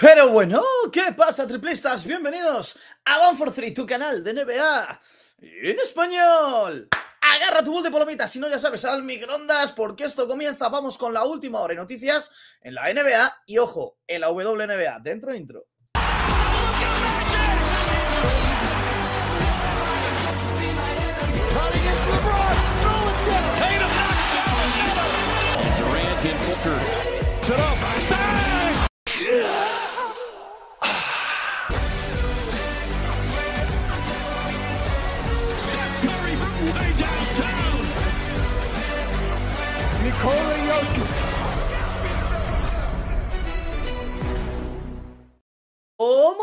Pero bueno, ¿qué pasa, triplistas? Bienvenidos a One for Three, tu canal de NBA en español. Agarra tu bol de palomitas, si no ya sabes, al microondas, porque esto comienza. Vamos con la última hora de noticias en la NBA y ojo, en la WNBA. Dentro, intro.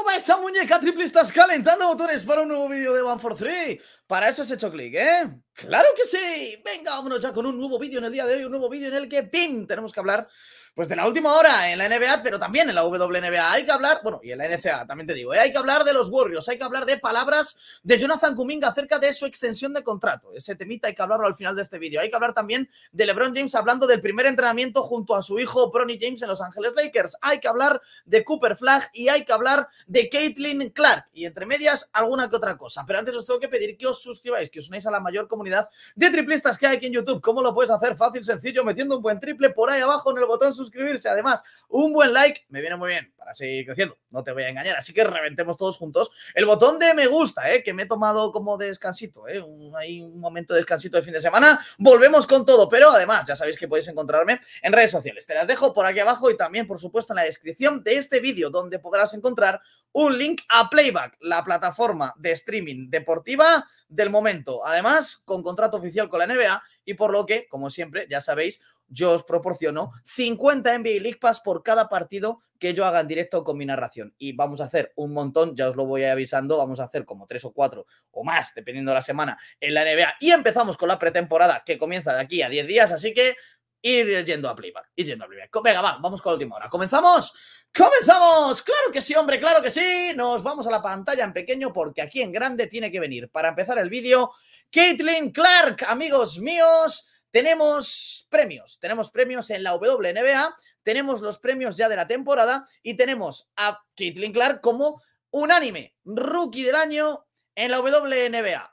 ¿Cómo va esa muñeca triplistas calentando motores para un nuevo vídeo de One for Three? Para eso has hecho clic, ¿eh? ¡Claro que sí! Venga, vámonos ya con un nuevo vídeo en el día de hoy, un nuevo vídeo en el que, ¡pim!, tenemos que hablar, pues, de la última hora en la NBA, pero también en la WNBA. Hay que hablar, bueno, y en la NCA, también te digo, ¿eh? hay que hablar de los Warriors, hay que hablar de palabras de Jonathan Kuminga acerca de su extensión de contrato. Ese temita hay que hablarlo al final de este vídeo. Hay que hablar también de LeBron James hablando del primer entrenamiento junto a su hijo Bronny James en Los Angeles Lakers. Hay que hablar de Cooper Flag y hay que hablar de Caitlin Clark. Y entre medias, alguna que otra cosa. Pero antes os tengo que pedir que os suscribáis, que os unáis a la mayor comunidad de triplistas que hay aquí en YouTube. ¿Cómo lo puedes hacer? Fácil, sencillo, metiendo un buen triple por ahí abajo en el botón suscribirse. Además, un buen like me viene muy bien para seguir creciendo. No te voy a engañar. Así que reventemos todos juntos el botón de me gusta, ¿eh? que me he tomado como descansito. ¿eh? hay un momento de descansito de fin de semana. Volvemos con todo, pero además ya sabéis que podéis encontrarme en redes sociales. Te las dejo por aquí abajo y también, por supuesto, en la descripción de este vídeo, donde podrás encontrar un link a Playback, la plataforma de streaming deportiva del momento. Además, con contrato oficial con la NBA y por lo que, como siempre, ya sabéis, yo os proporciono 50 NBA League Pass por cada partido que yo haga en directo con mi narración. Y vamos a hacer un montón, ya os lo voy avisando, vamos a hacer como tres o cuatro o más, dependiendo de la semana, en la NBA. Y empezamos con la pretemporada que comienza de aquí a 10 días, así que ir yendo a playback, ir yendo a playback. Venga, va, vamos con la última hora. ¿Comenzamos? ¡Comenzamos! ¡Claro que sí, hombre! ¡Claro que sí! Nos vamos a la pantalla en pequeño porque aquí en grande tiene que venir. Para empezar el vídeo, Caitlin Clark, amigos míos, tenemos premios. Tenemos premios en la WNBA, tenemos los premios ya de la temporada y tenemos a Caitlin Clark como unánime, rookie del año en la WNBA.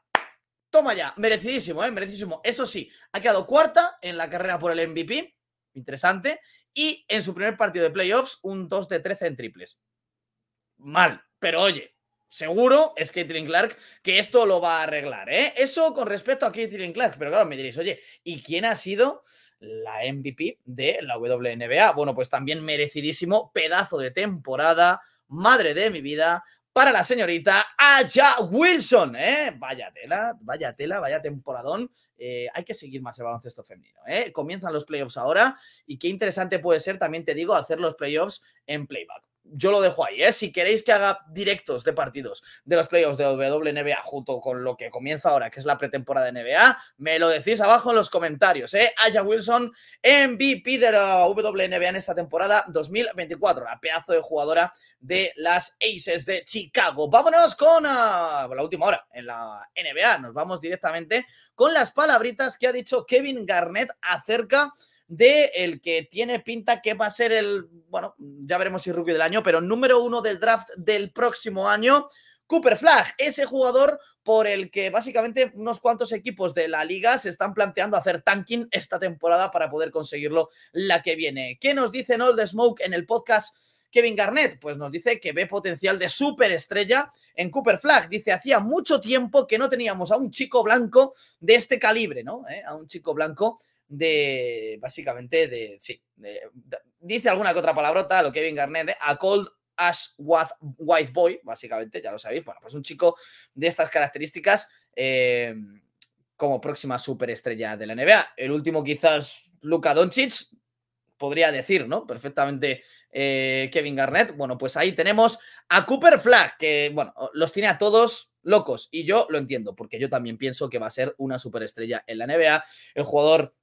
Toma merecidísimo, ¿eh? merecidísimo. Eso sí, ha quedado cuarta en la carrera por el MVP, interesante, y en su primer partido de playoffs, un 2 de 13 en triples. Mal, pero oye, seguro es Caitlin Clark que esto lo va a arreglar, ¿eh? Eso con respecto a Caitlin Clark, pero claro, me diréis, oye, ¿y quién ha sido la MVP de la WNBA? Bueno, pues también merecidísimo pedazo de temporada, madre de mi vida, para la señorita Aya Wilson. ¿eh? Vaya tela, vaya tela, vaya temporadón. Eh, hay que seguir más el baloncesto femenino. ¿eh? Comienzan los playoffs ahora y qué interesante puede ser, también te digo, hacer los playoffs en playback yo lo dejo ahí, ¿eh? Si queréis que haga directos de partidos de los playoffs de WNBA junto con lo que comienza ahora, que es la pretemporada de NBA, me lo decís abajo en los comentarios, ¿eh? Aya Wilson, MVP de la WNBA en esta temporada 2024, la pedazo de jugadora de las Aces de Chicago. Vámonos con ah, la última hora en la NBA, nos vamos directamente con las palabritas que ha dicho Kevin Garnett acerca de el que tiene pinta que va a ser el, bueno, ya veremos si rookie del año, pero número uno del draft del próximo año. Cooper Flag, ese jugador por el que básicamente unos cuantos equipos de la liga se están planteando hacer tanking esta temporada para poder conseguirlo la que viene. ¿Qué nos dice All Smoke en el podcast? Kevin Garnett, pues nos dice que ve potencial de superestrella en Cooper Flag. Dice, hacía mucho tiempo que no teníamos a un chico blanco de este calibre, ¿no? ¿Eh? A un chico blanco de, básicamente, de, sí, dice alguna que otra palabrota, lo Kevin Garnett, a cold as white boy, básicamente, ya lo sabéis, bueno, pues un chico de estas características eh, como próxima superestrella de la NBA. El último quizás Luka Doncic, podría decir, ¿no? Perfectamente eh, Kevin Garnett. Bueno, pues ahí tenemos a Cooper Flagg, que, bueno, los tiene a todos locos. Y yo lo entiendo, porque yo también pienso que va a ser una superestrella en la NBA. El jugador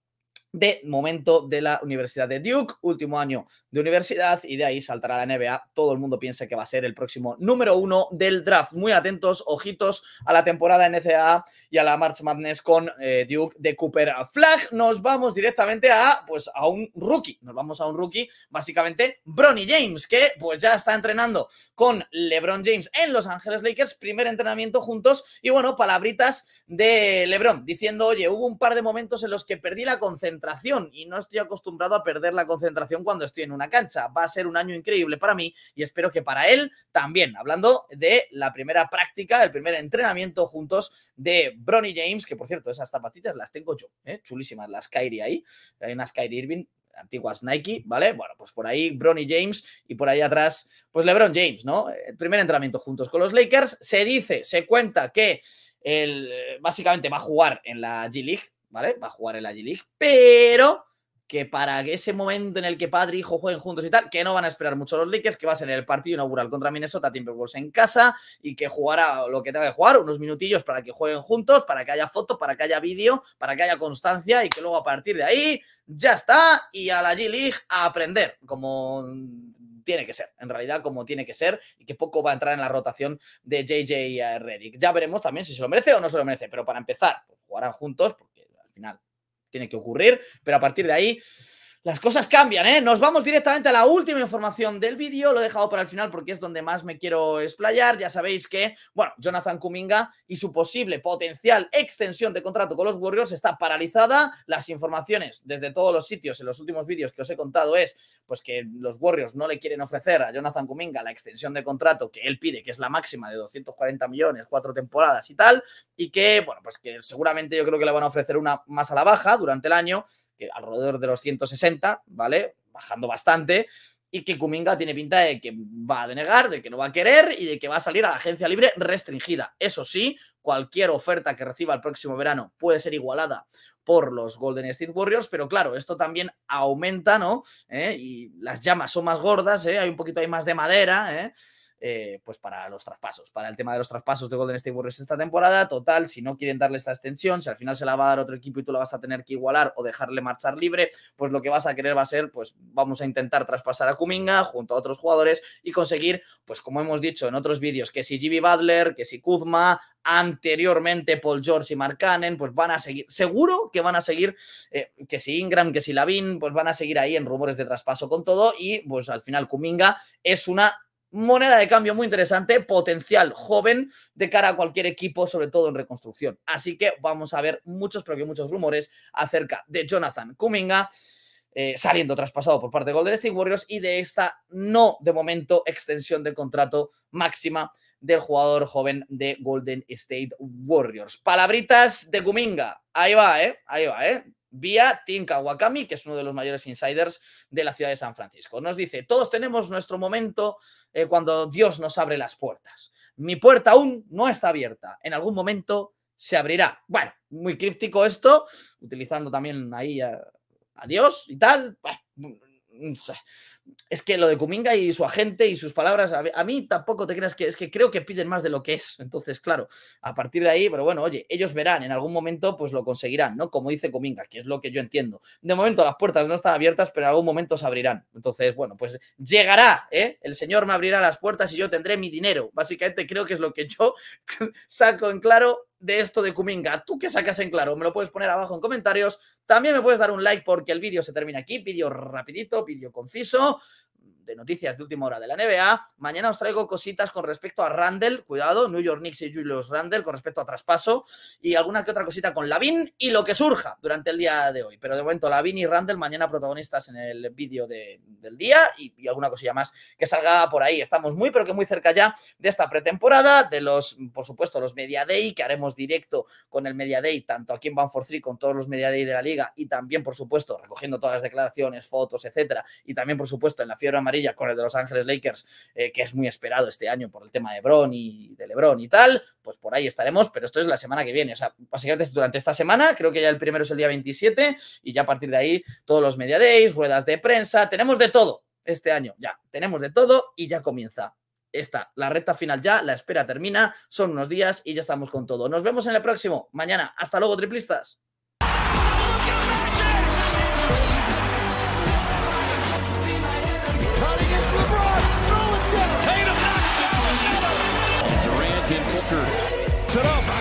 de momento de la Universidad de Duke, último año de universidad y de ahí saltará la NBA. Todo el mundo piensa que va a ser el próximo número uno del draft. Muy atentos, ojitos a la temporada NCAA y a la March Madness con eh, Duke de Cooper Flag. Nos vamos directamente a, pues, a un rookie. Nos vamos a un rookie, básicamente Bronny James, que pues ya está entrenando con LeBron James en Los Ángeles Lakers. Primer entrenamiento juntos y bueno, palabritas de LeBron diciendo, oye, hubo un par de momentos en los que perdí la concentración y no estoy acostumbrado a perder la concentración cuando estoy en una cancha. Va a ser un año increíble para mí y espero que para él también. Hablando de la primera práctica, el primer entrenamiento juntos de Bronny James, que por cierto, esas zapatillas las tengo yo, ¿eh? chulísimas, las Kyrie ahí. Hay unas Kyrie Irving antiguas Nike, ¿vale? Bueno, pues por ahí Bronny James y por ahí atrás, pues LeBron James, ¿no? El primer entrenamiento juntos con los Lakers. Se dice, se cuenta que él eh, básicamente va a jugar en la G League, ¿vale? Va a jugar en la G-League, pero que para ese momento en el que padre y hijo jueguen juntos y tal, que no van a esperar mucho los Lakers, que va a ser el partido inaugural contra Minnesota Timberwolves en casa y que jugará lo que tenga que jugar, unos minutillos para que jueguen juntos, para que haya foto, para que haya vídeo, para que haya constancia y que luego a partir de ahí ya está y a la G-League a aprender, como tiene que ser, en realidad como tiene que ser y que poco va a entrar en la rotación de JJ Redick. Ya veremos también si se lo merece o no se lo merece, pero para empezar, pues, jugarán juntos, final tiene que ocurrir, pero a partir de ahí las cosas cambian, ¿eh? Nos vamos directamente a la última información del vídeo. Lo he dejado para el final porque es donde más me quiero explayar. Ya sabéis que, bueno, Jonathan Kuminga y su posible potencial extensión de contrato con los Warriors está paralizada. Las informaciones desde todos los sitios en los últimos vídeos que os he contado es, pues que los Warriors no le quieren ofrecer a Jonathan Kuminga la extensión de contrato que él pide, que es la máxima de 240 millones, cuatro temporadas y tal. Y que, bueno, pues que seguramente yo creo que le van a ofrecer una más a la baja durante el año que alrededor de los 160, ¿vale? Bajando bastante. Y que Kuminga tiene pinta de que va a denegar, de que no va a querer y de que va a salir a la agencia libre restringida. Eso sí, cualquier oferta que reciba el próximo verano puede ser igualada por los Golden State Warriors, pero claro, esto también aumenta, ¿no? ¿Eh? Y las llamas son más gordas, ¿eh? Hay un poquito ahí más de madera, ¿eh? Eh, pues para los traspasos, para el tema de los traspasos de Golden State Warriors esta temporada. Total, si no quieren darle esta extensión, si al final se la va a dar otro equipo y tú la vas a tener que igualar o dejarle marchar libre, pues lo que vas a querer va a ser, pues vamos a intentar traspasar a Kuminga junto a otros jugadores y conseguir, pues como hemos dicho en otros vídeos, que si Jimmy Butler, que si Kuzma, anteriormente Paul George y Mark Cannon, pues van a seguir, seguro que van a seguir, eh, que si Ingram, que si Lavin, pues van a seguir ahí en rumores de traspaso con todo y pues al final Kuminga es una moneda de cambio muy interesante, potencial joven de cara a cualquier equipo, sobre todo en reconstrucción. Así que vamos a ver muchos, pero que muchos rumores acerca de Jonathan Kuminga. Eh, saliendo traspasado por parte de Golden State Warriors y de esta no de momento extensión de contrato máxima del jugador joven de Golden State Warriors. Palabritas de Kuminga. Ahí va, ¿eh? Ahí va, ¿eh? vía Tim Kawakami, que es uno de los mayores insiders de la ciudad de San Francisco. Nos dice, todos tenemos nuestro momento eh, cuando Dios nos abre las puertas. Mi puerta aún no está abierta. En algún momento se abrirá. Bueno, muy críptico esto, utilizando también ahí a, Dios y tal. Bueno, Mm, es que lo de Kuminga y su agente y sus palabras, a mí tampoco te creas que es que creo que piden más de lo que es. Entonces, claro, a partir de ahí, pero bueno, oye, ellos verán, en algún momento pues lo conseguirán, ¿no? Como dice Kuminga, que es lo que yo entiendo. De momento las puertas no están abiertas, pero en algún momento se abrirán. Entonces, bueno, pues llegará, ¿eh? El Señor me abrirá las puertas y yo tendré mi dinero. Básicamente creo que es lo que yo saco en claro de esto de Kuminga? ¿Tú qué sacas en claro? Me lo puedes poner abajo en comentarios. También me puedes dar un like porque el vídeo se termina aquí. Vídeo rapidito, vídeo conciso de noticias de última hora de la NBA. Mañana os traigo cositas con respecto a Randall, cuidado, New York Knicks y Julius Randall con respecto a traspaso y alguna que otra cosita con Lavin y lo que surja durante el día de hoy. Pero de momento, Lavin y Randall mañana protagonistas en el vídeo del día y, alguna cosilla más que salga por ahí. Estamos muy, pero que muy cerca ya de esta pretemporada, de los, por supuesto, los Media Day, que haremos directo con el Media Day, tanto aquí en Van for con todos los Media Day de la liga y también, por supuesto, recogiendo todas las declaraciones, fotos, etcétera, y también, por supuesto, en la Fiebre con el de Los Ángeles Lakers, eh, que es muy esperado este año por el tema de Bron y de Lebron y tal, pues por ahí estaremos, pero esto es la semana que viene. O sea, básicamente es durante esta semana, creo que ya el primero es el día 27 y ya a partir de ahí todos los media days, ruedas de prensa, tenemos de todo este año, ya, tenemos de todo y ya comienza esta, la recta final ya, la espera termina, son unos días y ya estamos con todo. Nos vemos en el próximo, mañana. Hasta luego, triplistas. it up.